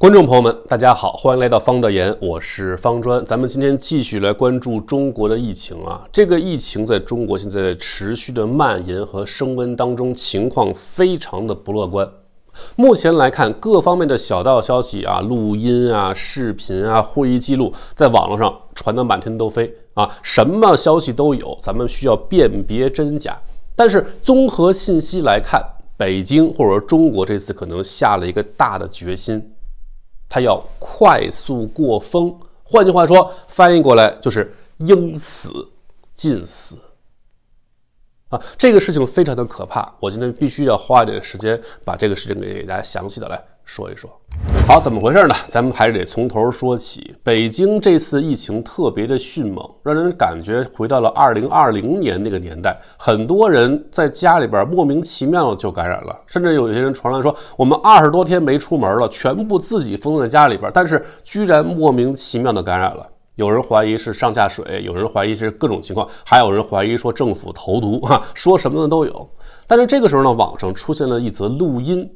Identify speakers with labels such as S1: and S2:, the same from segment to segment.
S1: 观众朋友们，大家好，欢迎来到方的言，我是方砖。咱们今天继续来关注中国的疫情啊。这个疫情在中国现在持续的蔓延和升温当中，情况非常的不乐观。目前来看，各方面的小道消息啊、录音啊、视频啊、会议记录，在网络上传的满天都飞啊，什么消息都有，咱们需要辨别真假。但是综合信息来看，北京或者中国这次可能下了一个大的决心。他要快速过风，换句话说，翻译过来就是“应死尽死”啊，这个事情非常的可怕。我今天必须要花一点时间把这个事情给大家详细的来。说一说，好，怎么回事呢？咱们还是得从头说起。北京这次疫情特别的迅猛，让人感觉回到了二零二零年那个年代。很多人在家里边莫名其妙就感染了，甚至有些人传来说，我们二十多天没出门了，全部自己封在家里边，但是居然莫名其妙的感染了。有人怀疑是上下水，有人怀疑是各种情况，还有人怀疑说政府投毒啊，说什么的都有。但是这个时候呢，网上出现了一则录音。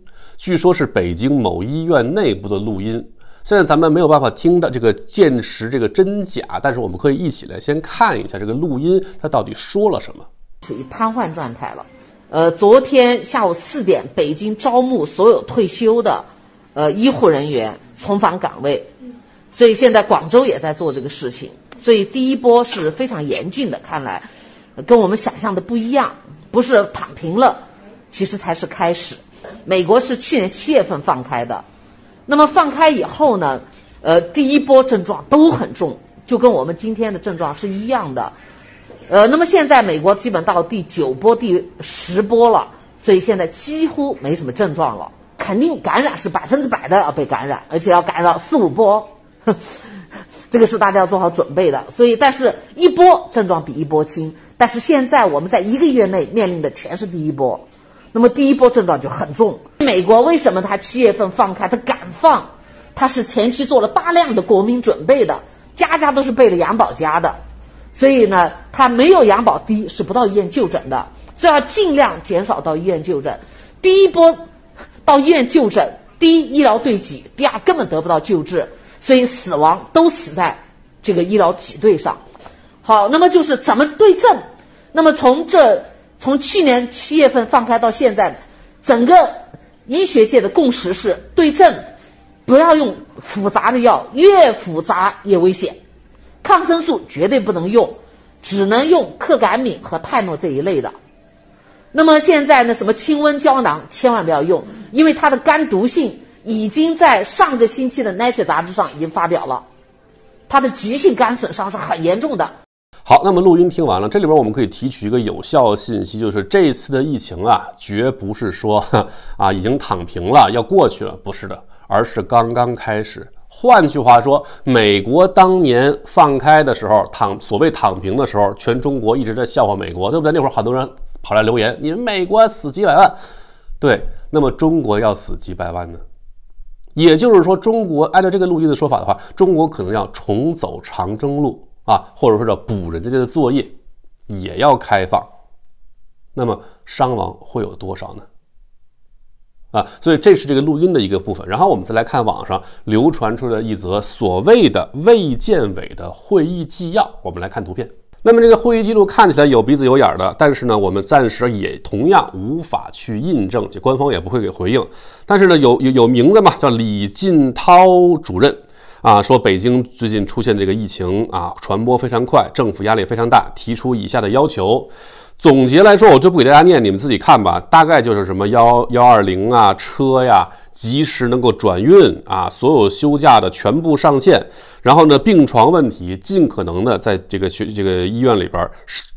S1: 据说，是北京某医院内部的录音。现在咱们没有办法听到这个、见识这个真假，但是我们可以一起来先看一下这个录音，他到底说了什么。
S2: 处于瘫痪状态了。呃，昨天下午四点，北京招募所有退休的，呃，医护人员重返岗位。所以现在广州也在做这个事情。所以第一波是非常严峻的。看来，跟我们想象的不一样，不是躺平了，其实才是开始。美国是去年七月份放开的，那么放开以后呢，呃，第一波症状都很重，就跟我们今天的症状是一样的，呃，那么现在美国基本到第九波、第十波了，所以现在几乎没什么症状了，肯定感染是百分之百的要被感染，而且要感染四五波，这个是大家要做好准备的。所以，但是一波症状比一波轻，但是现在我们在一个月内面临的全是第一波。那么第一波症状就很重。美国为什么他七月份放开，他敢放，他是前期做了大量的国民准备的，家家都是备了养保家的，所以呢，他没有养保低是不到医院就诊的，所以要尽量减少到医院就诊。第一波到医院就诊，第一医疗对挤，第二根本得不到救治，所以死亡都死在这个医疗挤兑上。好，那么就是怎么对症，那么从这。从去年七月份放开到现在，整个医学界的共识是：对症，不要用复杂的药，越复杂越危险。抗生素绝对不能用，只能用克感敏和泰诺这一类的。那么现在呢，什么清瘟胶囊千万不要用，因为它的肝毒性已经在上个星期的 Nature 杂志上已经发表了，它的急性肝损伤是很严重的。
S1: 好，那么录音听完了，这里边我们可以提取一个有效信息，就是这次的疫情啊，绝不是说啊已经躺平了要过去了，不是的，而是刚刚开始。换句话说，美国当年放开的时候躺所谓躺平的时候，全中国一直在笑话美国，对不对？那会儿很多人跑来留言，你们美国死几百万，对，那么中国要死几百万呢？也就是说，中国按照这个录音的说法的话，中国可能要重走长征路。啊，或者说叫补人家的作业，也要开放，那么伤亡会有多少呢？啊，所以这是这个录音的一个部分。然后我们再来看网上流传出的一则所谓的卫健委的会议纪要，我们来看图片。那么这个会议记录看起来有鼻子有眼儿的，但是呢，我们暂时也同样无法去印证，就官方也不会给回应。但是呢，有有有名字嘛，叫李进涛主任。啊，说北京最近出现这个疫情啊，传播非常快，政府压力非常大，提出以下的要求。总结来说，我就不给大家念，你们自己看吧。大概就是什么幺幺二零啊，车呀，及时能够转运啊，所有休假的全部上线，然后呢，病床问题尽可能的在这个学这个医院里边。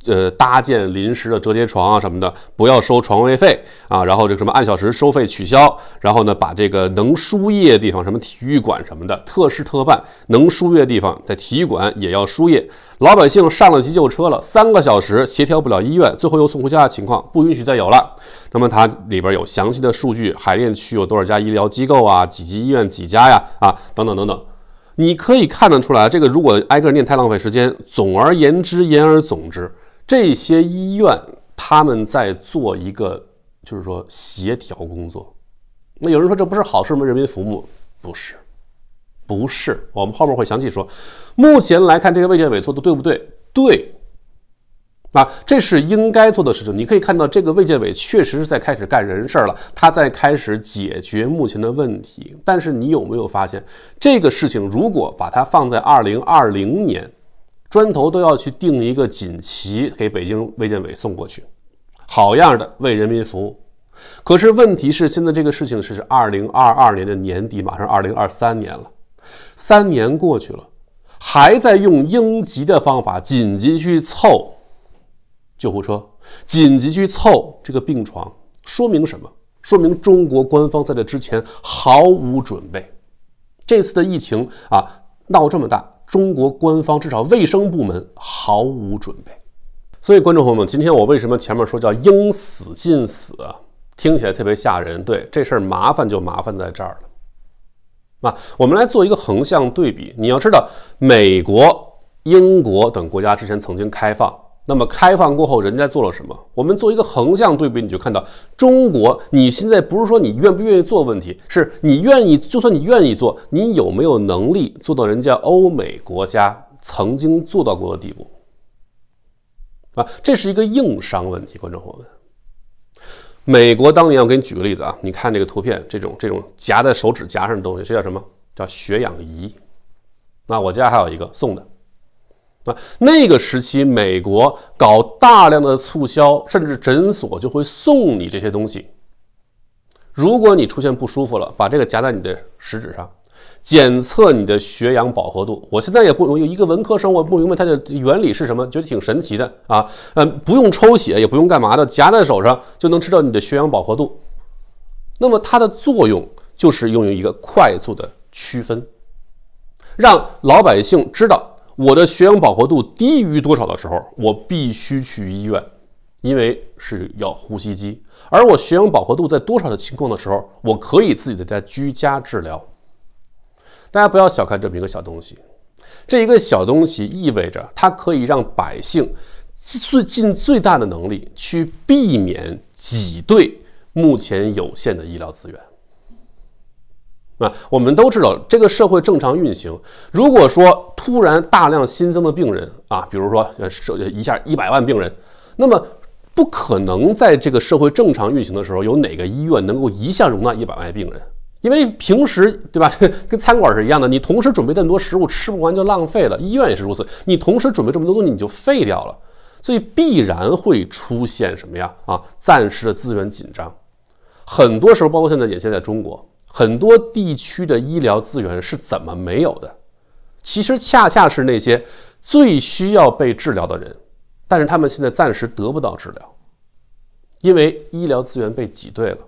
S1: 呃，搭建临时的折叠床啊什么的，不要收床位费啊，然后这个什么按小时收费取消，然后呢，把这个能输液的地方，什么体育馆什么的，特事特办，能输液的地方在体育馆也要输液，老百姓上了急救车了，三个小时协调不了医院，最后又送回家的情况不允许再有了。那么它里边有详细的数据，海淀区有多少家医疗机构啊，几级医院几家呀，啊等等等等，你可以看得出来，这个如果挨个念太浪费时间。总而言之，言而总之。这些医院他们在做一个，就是说协调工作。那有人说这不是好事吗？人民服务不是，不是。我们后面会详细说。目前来看，这个卫健委做的对不对？对。啊，这是应该做的事情。你可以看到，这个卫健委确实是在开始干人事了，他在开始解决目前的问题。但是你有没有发现，这个事情如果把它放在二零二零年？砖头都要去定一个锦旗给北京卫健委送过去，好样的，为人民服务。可是问题是，现在这个事情是二零二二年的年底，马上二零二三年了，三年过去了，还在用应急的方法紧急去凑救护车，紧急去凑这个病床，说明什么？说明中国官方在这之前毫无准备。这次的疫情啊，闹这么大。中国官方至少卫生部门毫无准备，所以观众朋友们，今天我为什么前面说叫“应死尽死”？听起来特别吓人，对，这事儿麻烦就麻烦在这儿了，啊，我们来做一个横向对比，你要知道，美国、英国等国家之前曾经开放。那么开放过后，人家做了什么？我们做一个横向对比，你就看到中国，你现在不是说你愿不愿意做问题，是你愿意，就算你愿意做，你有没有能力做到人家欧美国家曾经做到过的地步？啊，这是一个硬伤问题，观众朋友们。美国当年，我给你举个例子啊，你看这个图片，这种这种夹在手指夹上的东西，这叫什么？叫血氧仪。那我家还有一个送的。那那个时期，美国搞大量的促销，甚至诊所就会送你这些东西。如果你出现不舒服了，把这个夹在你的食指上，检测你的血氧饱和度。我现在也不，有一个文科生，我不明白它的原理是什么，觉得挺神奇的啊。嗯，不用抽血，也不用干嘛的，夹在手上就能知道你的血氧饱和度。那么它的作用就是用于一个快速的区分，让老百姓知道。我的血氧饱和度低于多少的时候，我必须去医院，因为是要呼吸机。而我血氧饱和度在多少的情况的时候，我可以自己在家居家治疗。大家不要小看这么一个小东西，这一个小东西意味着它可以让百姓尽尽最大的能力去避免挤兑目前有限的医疗资源。啊，我们都知道，这个社会正常运行。如果说突然大量新增的病人啊，比如说呃，一下一百万病人，那么不可能在这个社会正常运行的时候，有哪个医院能够一下容纳一百万病人？因为平时对吧，跟餐馆是一样的，你同时准备那么多食物，吃不完就浪费了。医院也是如此，你同时准备这么多东西，你就废掉了。所以必然会出现什么呀？啊，暂时的资源紧张。很多时候，包括现在也现在中国。很多地区的医疗资源是怎么没有的？其实恰恰是那些最需要被治疗的人，但是他们现在暂时得不到治疗，因为医疗资源被挤兑了，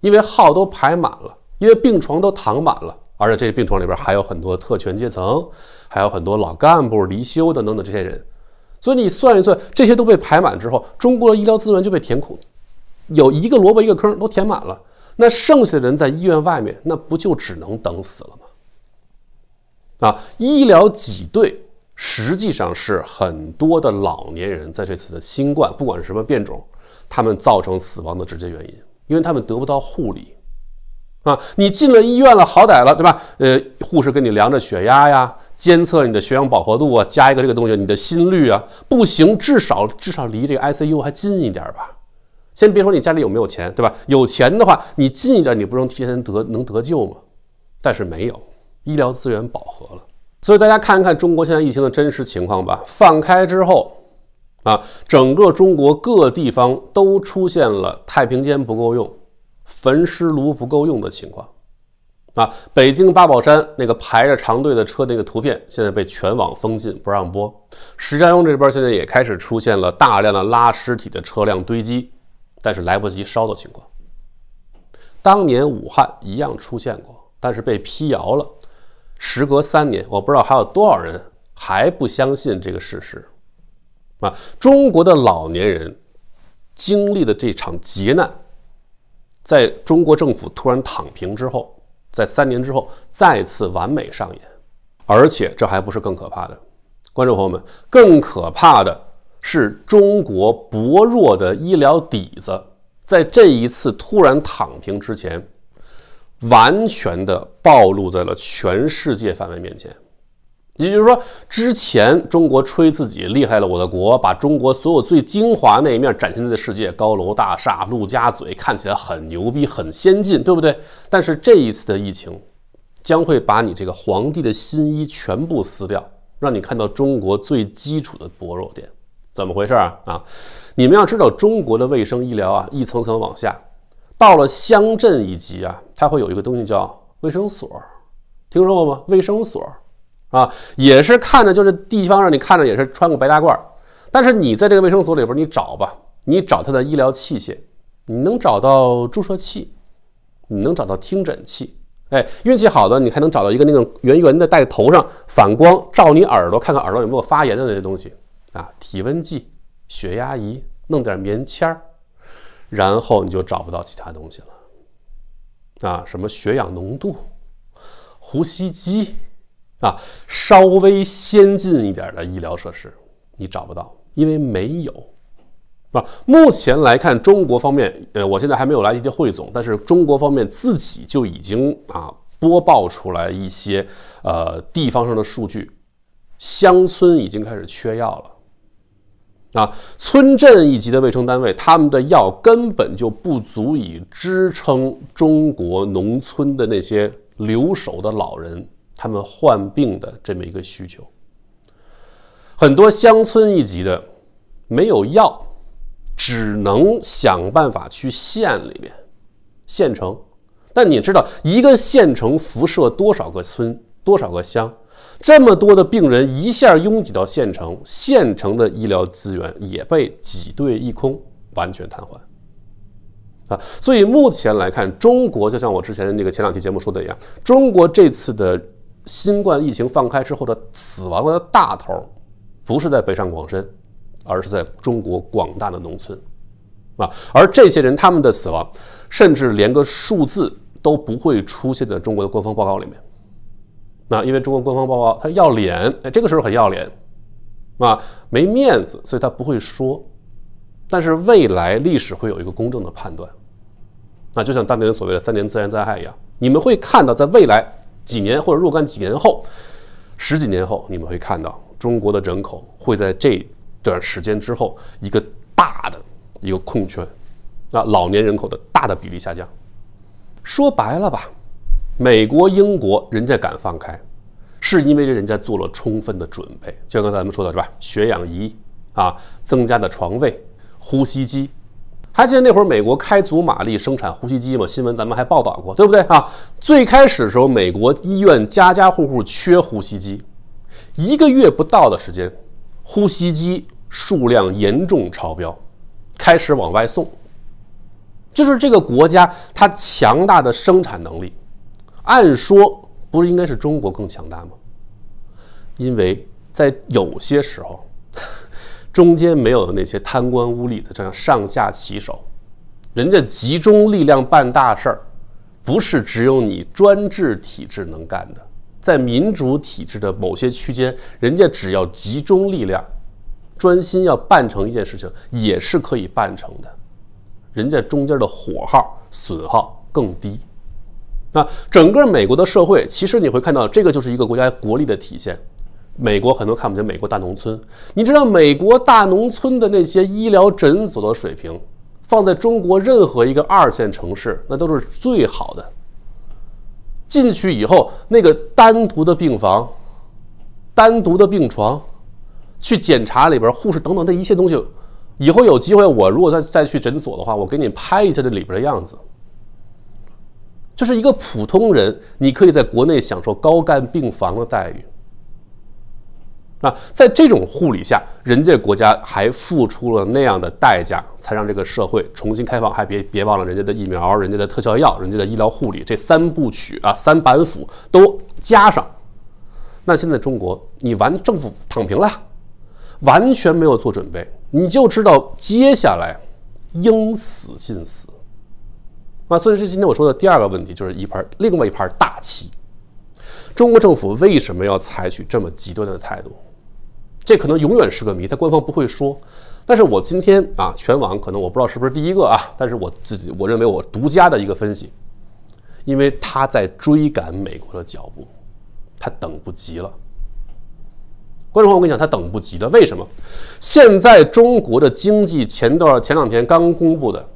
S1: 因为号都排满了，因为病床都躺满了，而且这些病床里边还有很多特权阶层，还有很多老干部离休的等等这些人。所以你算一算，这些都被排满之后，中国的医疗资源就被填空，有一个萝卜一个坑，都填满了。那剩下的人在医院外面，那不就只能等死了吗？啊，医疗挤兑实际上是很多的老年人在这次的新冠，不管是什么变种，他们造成死亡的直接原因，因为他们得不到护理。啊，你进了医院了，好歹了，对吧？呃，护士给你量着血压呀，监测你的血氧饱和度啊，加一个这个东西，你的心率啊，不行，至少至少离这个 ICU 还近一点吧。先别说你家里有没有钱，对吧？有钱的话，你近一点，你不能提前得能得救吗？但是没有，医疗资源饱和了。所以大家看一看中国现在疫情的真实情况吧。放开之后，啊，整个中国各地方都出现了太平间不够用、焚尸炉不够用的情况。啊，北京八宝山那个排着长队的车那个图片，现在被全网封禁，不让播。石家庄这边现在也开始出现了大量的拉尸体的车辆堆积。但是来不及烧的情况，当年武汉一样出现过，但是被辟谣了。时隔三年，我不知道还有多少人还不相信这个事实。啊，中国的老年人经历的这场劫难，在中国政府突然躺平之后，在三年之后再次完美上演，而且这还不是更可怕的。观众朋友们，更可怕的。是中国薄弱的医疗底子，在这一次突然躺平之前，完全的暴露在了全世界范围面前。也就是说，之前中国吹自己厉害了，我的国把中国所有最精华那一面展现在世界，高楼大厦、陆家嘴看起来很牛逼、很先进，对不对？但是这一次的疫情，将会把你这个皇帝的新衣全部撕掉，让你看到中国最基础的薄弱点。怎么回事啊啊！你们要知道中国的卫生医疗啊，一层层往下，到了乡镇一级啊，它会有一个东西叫卫生所，听说过吗？卫生所啊，也是看着就是地方让你看着也是穿个白大褂，但是你在这个卫生所里边你找吧，你找它的医疗器械，你能找到注射器，你能找到听诊器，哎，运气好的你还能找到一个那种圆圆的戴头上反光照你耳朵看看耳朵有没有发炎的那些东西。啊，体温计、血压仪，弄点棉签儿，然后你就找不到其他东西了。啊，什么血氧浓度、呼吸机啊，稍微先进一点的医疗设施，你找不到，因为没有。啊，目前来看，中国方面，呃，我现在还没有来得及汇总，但是中国方面自己就已经啊，播报出来一些呃地方上的数据，乡村已经开始缺药了。啊，村镇一级的卫生单位，他们的药根本就不足以支撑中国农村的那些留守的老人他们患病的这么一个需求。很多乡村一级的没有药，只能想办法去县里面、县城。但你知道一个县城辐射多少个村、多少个乡？这么多的病人一下拥挤到县城，县城的医疗资源也被挤兑一空，完全瘫痪。啊，所以目前来看，中国就像我之前那个前两期节目说的一样，中国这次的新冠疫情放开之后的死亡的大头，不是在北上广深，而是在中国广大的农村。啊，而这些人他们的死亡，甚至连个数字都不会出现在中国的官方报告里面。那因为中国官方报告，他要脸，哎，这个时候很要脸，啊，没面子，所以他不会说。但是未来历史会有一个公正的判断，啊，就像当年所谓的三年自然灾害一样，你们会看到，在未来几年或者若干几年后，十几年后，你们会看到中国的人口会在这段时间之后一个大的一个空缺，那老年人口的大的比例下降。说白了吧。美国、英国人家敢放开，是因为人家做了充分的准备。就像刚才咱们说的是吧？血氧仪啊，增加的床位、呼吸机。还记得那会儿美国开足马力生产呼吸机吗？新闻咱们还报道过，对不对啊？最开始的时候，美国医院家家户户缺呼吸机，一个月不到的时间，呼吸机数量严重超标，开始往外送。就是这个国家它强大的生产能力。按说不是应该是中国更强大吗？因为在有些时候，中间没有那些贪官污吏的这样上下其手，人家集中力量办大事儿，不是只有你专制体制能干的。在民主体制的某些区间，人家只要集中力量，专心要办成一件事情，也是可以办成的。人家中间的火耗损耗更低。那整个美国的社会，其实你会看到，这个就是一个国家国力的体现。美国很多看不见，美国大农村，你知道美国大农村的那些医疗诊所的水平，放在中国任何一个二线城市，那都是最好的。进去以后，那个单独的病房、单独的病床，去检查里边护士等等那一切东西。以后有机会，我如果再再去诊所的话，我给你拍一下这里边的样子。就是一个普通人，你可以在国内享受高干病房的待遇。那在这种护理下，人家国家还付出了那样的代价，才让这个社会重新开放。还别别忘了人家的疫苗、人家的特效药、人家的医疗护理这三部曲啊，三板斧都加上。那现在中国，你完政府躺平了，完全没有做准备，你就知道接下来应死尽死。那所以是今天我说的第二个问题，就是一盘另外一盘大棋。中国政府为什么要采取这么极端的态度？这可能永远是个谜，它官方不会说。但是我今天啊，全网可能我不知道是不是第一个啊，但是我自己我认为我独家的一个分析，因为他在追赶美国的脚步，他等不及了。观众朋友，我跟你讲，他等不及了。为什么？现在中国的经济前段前两天刚公布的。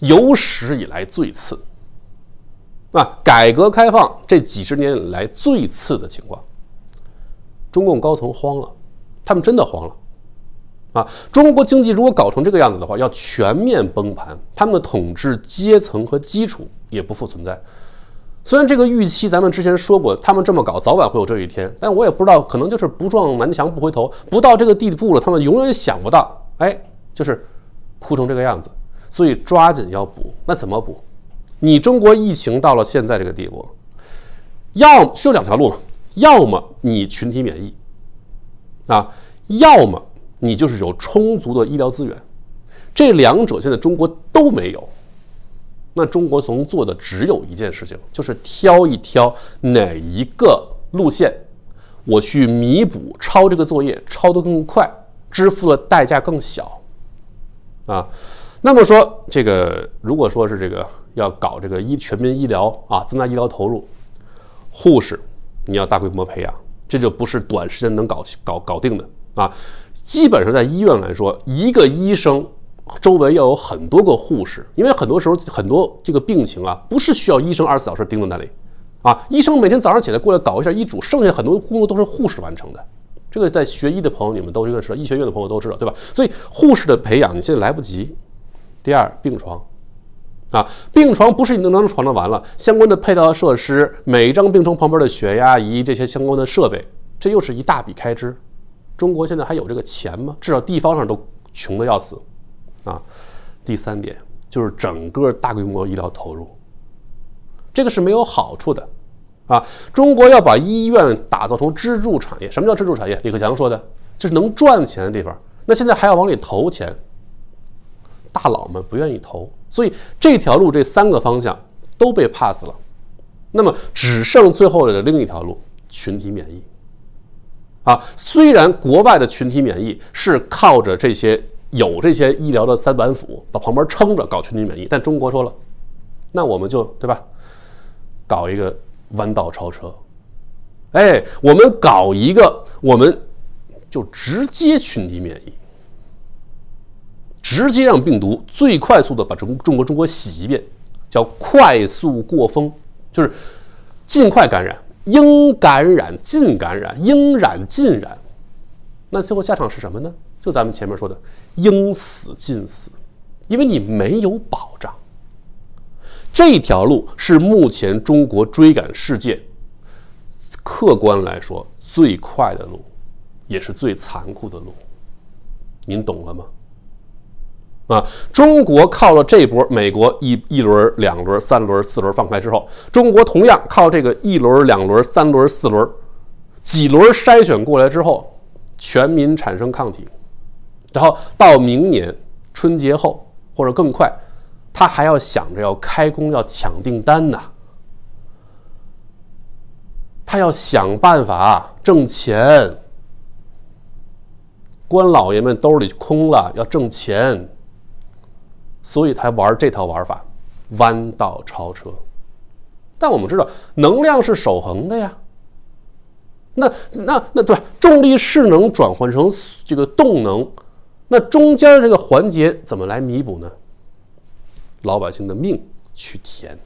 S1: 有史以来最次，啊，改革开放这几十年以来最次的情况，中共高层慌了，他们真的慌了，啊，中国经济如果搞成这个样子的话，要全面崩盘，他们的统治阶层和基础也不复存在。虽然这个预期咱们之前说过，他们这么搞，早晚会有这一天，但我也不知道，可能就是不撞南墙不回头，不到这个地步了，他们永远想不到，哎，就是哭成这个样子。所以抓紧要补，那怎么补？你中国疫情到了现在这个地步要要就两条路嘛：要么你群体免疫，啊；要么你就是有充足的医疗资源。这两者现在中国都没有。那中国从做的只有一件事情，就是挑一挑哪一个路线，我去弥补抄这个作业，抄得更快，支付的代价更小，啊。那么说，这个如果说是这个要搞这个医全民医疗啊，增加医疗投入，护士你要大规模培养，这就不是短时间能搞搞搞定的啊。基本上在医院来说，一个医生周围要有很多个护士，因为很多时候很多这个病情啊，不是需要医生二十四小时盯在那里啊。医生每天早上起来过来搞一下医嘱，剩下很多工作都是护士完成的。这个在学医的朋友，你们都应该知道，医学院的朋友都知道，对吧？所以护士的培养，你现在来不及。第二病床，啊，病床不是你能当床就完了，相关的配套设施，每一张病床旁边的血压仪这些相关的设备，这又是一大笔开支。中国现在还有这个钱吗？至少地方上都穷的要死，啊。第三点就是整个大规模医疗投入，这个是没有好处的，啊，中国要把医院打造成支柱产业。什么叫支柱产业？李克强说的就是能赚钱的地方。那现在还要往里投钱。大佬们不愿意投，所以这条路这三个方向都被 pass 了。那么只剩最后的另一条路，群体免疫。啊，虽然国外的群体免疫是靠着这些有这些医疗的三板斧，把旁边撑着搞群体免疫，但中国说了，那我们就对吧？搞一个弯道超车，哎，我们搞一个，我们就直接群体免疫。直接让病毒最快速的把中中国中国洗一遍，叫快速过风，就是尽快感染，应感染尽感染，应染尽染。那最后下场是什么呢？就咱们前面说的，应死尽死，因为你没有保障。这条路是目前中国追赶世界，客观来说最快的路，也是最残酷的路。您懂了吗？啊！中国靠了这波，美国一一轮、两轮、三轮、四轮放开之后，中国同样靠这个一轮、两轮、三轮、四轮，几轮筛选过来之后，全民产生抗体，然后到明年春节后或者更快，他还要想着要开工、要抢订单呢。他要想办法挣钱，官老爷们兜里空了要挣钱。所以才玩这套玩法，弯道超车。但我们知道能量是守恒的呀。那那那对，重力势能转换成这个动能，那中间这个环节怎么来弥补呢？老百姓的命去填，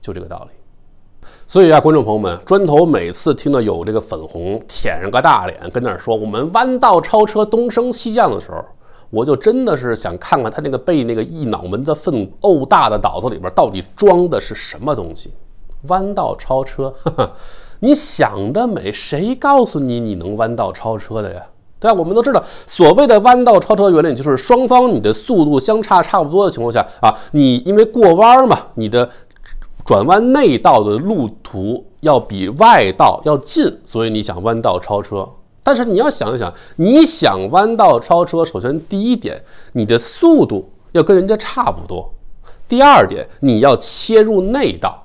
S1: 就这个道理。所以啊，观众朋友们，砖头每次听到有这个粉红舔上个大脸跟那说我们弯道超车东升西降的时候。我就真的是想看看他那个被那个一脑门子粪呕大的脑子里边到底装的是什么东西。弯道超车，你想得美，谁告诉你你能弯道超车的呀？对吧？我们都知道，所谓的弯道超车原理就是双方你的速度相差差不多的情况下啊，你因为过弯嘛，你的转弯内道的路途要比外道要近，所以你想弯道超车。但是你要想一想，你想弯道超车，首先第一点，你的速度要跟人家差不多；第二点，你要切入内道。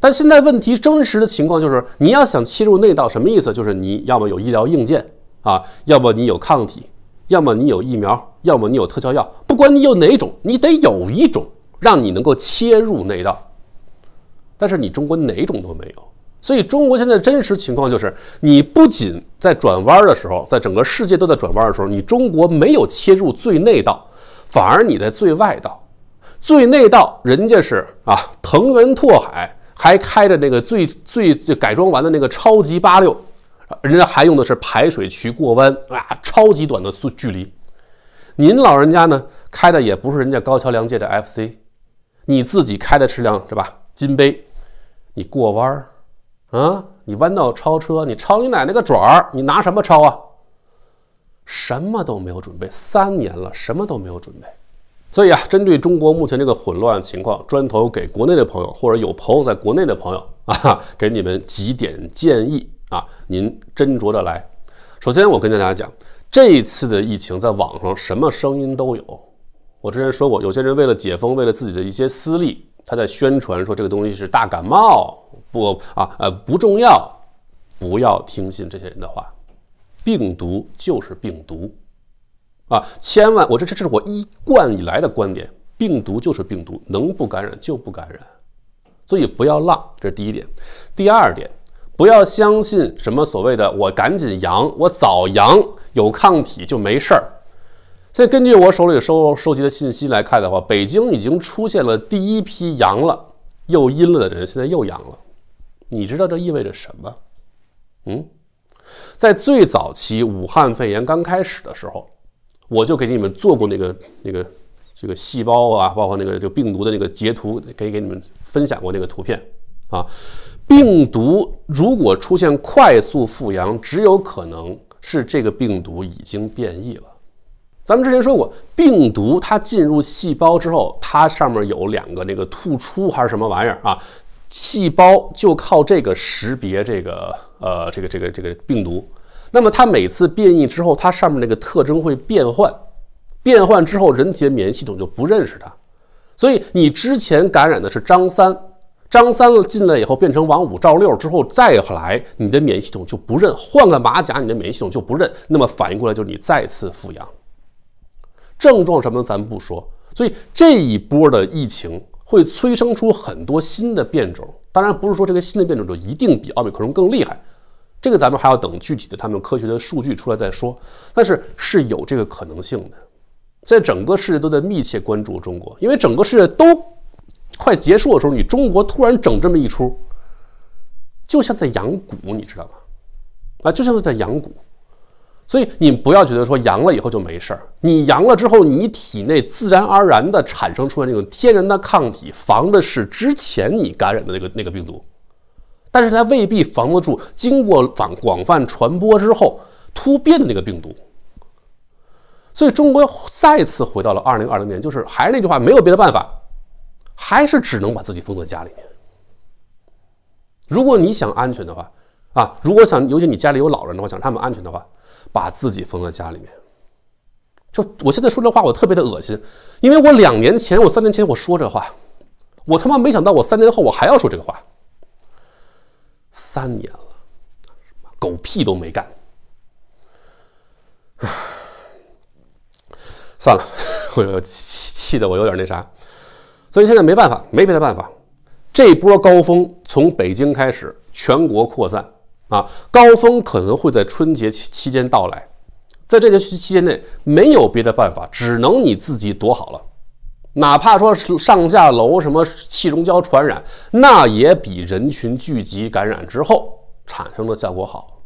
S1: 但现在问题真实的情况就是，你要想切入内道，什么意思？就是你要么有医疗硬件啊，要么你有抗体，要么你有疫苗，要么你有特效药。不管你有哪种，你得有一种让你能够切入内道。但是你中国哪种都没有。所以中国现在真实情况就是，你不仅在转弯的时候，在整个世界都在转弯的时候，你中国没有切入最内道，反而你在最外道。最内道人家是啊，藤原拓海还开着那个最最改装完的那个超级八六，人家还用的是排水渠过弯啊，超级短的速距离。您老人家呢，开的也不是人家高桥良介的 F C，你自己开的是辆是吧？金杯，你过弯儿。啊！你弯道超车，你超你奶奶个爪儿！你拿什么超啊？什么都没有准备，三年了，什么都没有准备。所以啊，针对中国目前这个混乱情况，砖头给国内的朋友，或者有朋友在国内的朋友啊，给你们几点建议啊，您斟酌着来。首先，我跟大家讲，这一次的疫情，在网上什么声音都有。我之前说过，有些人为了解封，为了自己的一些私利。他在宣传说这个东西是大感冒，不啊，呃，不重要，不要听信这些人的话，病毒就是病毒，啊，千万我这这这是我一贯以来的观点，病毒就是病毒，能不感染就不感染，所以不要浪，这是第一点。第二点，不要相信什么所谓的我赶紧阳，我早阳有抗体就没事儿。再根据我手里收收集的信息来看的话，北京已经出现了第一批阳了又阴了的人，现在又阳了。你知道这意味着什么？嗯，在最早期武汉肺炎刚开始的时候，我就给你们做过那个那个这个细胞啊，包括那个就病毒的那个截图，可以给你们分享过那个图片啊。病毒如果出现快速复阳，只有可能是这个病毒已经变异了。咱们之前说过，病毒它进入细胞之后，它上面有两个那个突出还是什么玩意儿啊？细胞就靠这个识别这个呃这个这个这个病毒。那么它每次变异之后，它上面那个特征会变换，变换之后，人体的免疫系统就不认识它。所以你之前感染的是张三，张三进来以后变成王五、赵六之后再后来，你的免疫系统就不认，换个马甲，你的免疫系统就不认。那么反应过来就是你再次复阳。症状什么的咱们不说，所以这一波的疫情会催生出很多新的变种。当然不是说这个新的变种就一定比奥密克戎更厉害，这个咱们还要等具体的他们科学的数据出来再说。但是是有这个可能性的。在整个世界都在密切关注中国，因为整个世界都快结束的时候，你中国突然整这么一出，就像在养蛊，你知道吗？啊，就像是在养蛊。所以你不要觉得说阳了以后就没事儿。你阳了之后，你体内自然而然的产生出来那种天然的抗体，防的是之前你感染的那个那个病毒，但是它未必防得住经过广广泛传播之后突变的那个病毒。所以中国再次回到了二零二零年，就是还是那句话，没有别的办法，还是只能把自己封在家里面。如果你想安全的话，啊，如果想，尤其你家里有老人的话，想他们安全的话。把自己封在家里面，就我现在说这话，我特别的恶心，因为我两年前，我三年前我说这话，我他妈没想到我三年后我还要说这个话，三年了，狗屁都没干，算了，我气气的我有点那啥，所以现在没办法，没别的办法，这波高峰从北京开始，全国扩散。啊，高峰可能会在春节期期间到来，在这个期期间内没有别的办法，只能你自己躲好了。哪怕说上下楼什么气溶胶传染，那也比人群聚集感染之后产生的效果好，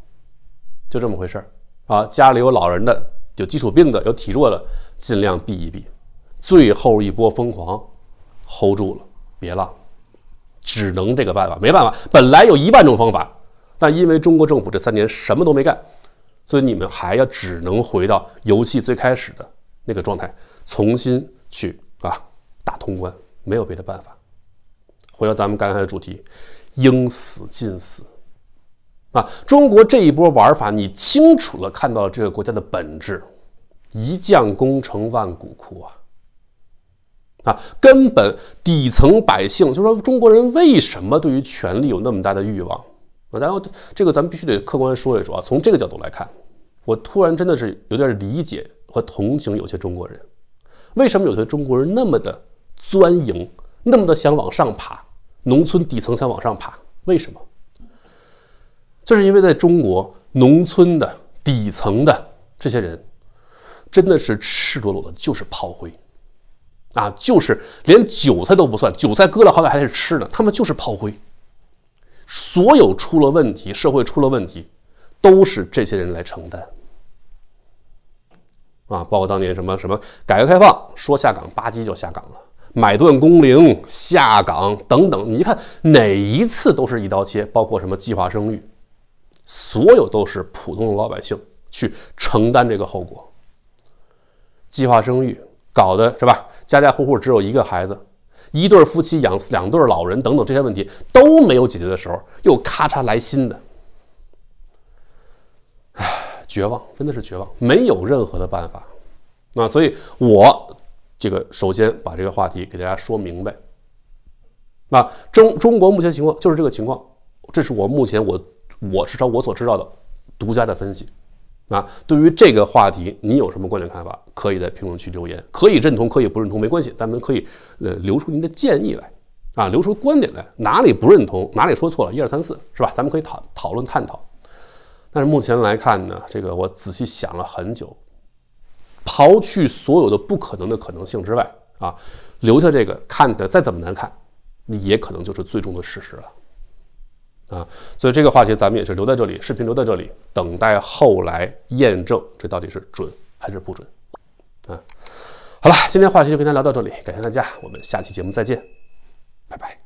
S1: 就这么回事儿啊。家里有老人的、有基础病的、有体弱的，尽量避一避。最后一波疯狂，hold 住了，别浪，只能这个办法，没办法。本来有一万种方法。那因为中国政府这三年什么都没干，所以你们还要只能回到游戏最开始的那个状态，重新去啊打通关，没有别的办法。回到咱们刚才的主题，应死尽死啊！中国这一波玩法，你清楚了看到了这个国家的本质，一将功成万骨枯啊！啊，根本底层百姓就说中国人为什么对于权力有那么大的欲望？然后这个咱们必须得客观说一说啊，从这个角度来看，我突然真的是有点理解和同情有些中国人，为什么有些中国人那么的钻营，那么的想往上爬，农村底层想往上爬，为什么？就是因为在中国农村的底层的这些人，真的是赤裸裸的，就是炮灰，啊，就是连韭菜都不算，韭菜割了好歹还是吃的，他们就是炮灰。所有出了问题，社会出了问题，都是这些人来承担，啊，包括当年什么什么改革开放，说下岗吧唧就下岗了，买断工龄、下岗等等，你看哪一次都是一刀切，包括什么计划生育，所有都是普通的老百姓去承担这个后果。计划生育搞的是吧，家家户户只有一个孩子。一对夫妻养两对老人等等这些问题都没有解决的时候，又咔嚓来新的，唉，绝望真的是绝望，没有任何的办法。那所以，我这个首先把这个话题给大家说明白。那中中国目前情况就是这个情况，这是我目前我我至少我所知道的独家的分析。啊，对于这个话题，你有什么观点看法？可以在评论区留言，可以认同，可以不认同，没关系，咱们可以呃，留出您的建议来，啊，留出观点来，哪里不认同，哪里说错了，一二三四，是吧？咱们可以讨讨论探讨。但是目前来看呢，这个我仔细想了很久，刨去所有的不可能的可能性之外，啊，留下这个看起来再怎么难看，也可能就是最终的事实了。啊，所以这个话题咱们也是留在这里，视频留在这里，等待后来验证这到底是准还是不准。啊，好了，今天话题就跟大家聊到这里，感谢大家，我们下期节目再见，拜拜。